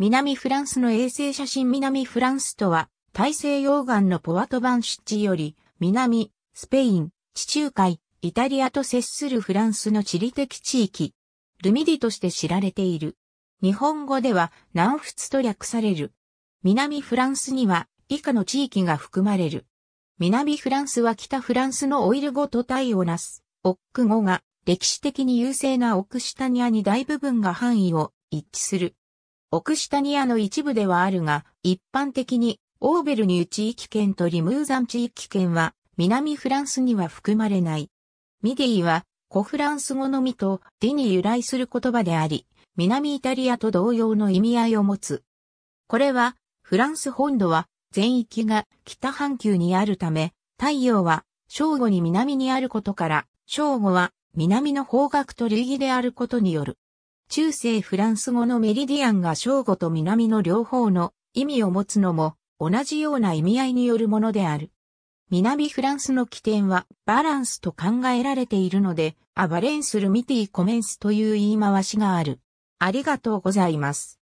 南フランスの衛星写真南フランスとは、大西洋岸のポワトバン湿地より、南、スペイン、地中海、イタリアと接するフランスの地理的地域、ルミディとして知られている。日本語では南仏と略される。南フランスには以下の地域が含まれる。南フランスは北フランスのオイル語と対をなす、オック語が歴史的に優勢なオクシタニアに大部分が範囲を一致する。オクシタニアの一部ではあるが、一般的にオーベルニュ地域圏とリムーザン地域圏は南フランスには含まれない。ミディは古フランス語のみとディに由来する言葉であり、南イタリアと同様の意味合いを持つ。これは、フランス本土は全域が北半球にあるため、太陽は正午に南にあることから、正午は南の方角と類義であることによる。中世フランス語のメリディアンが正午と南の両方の意味を持つのも同じような意味合いによるものである。南フランスの起点はバランスと考えられているので、アバレンスルミティコメンスという言い回しがある。ありがとうございます。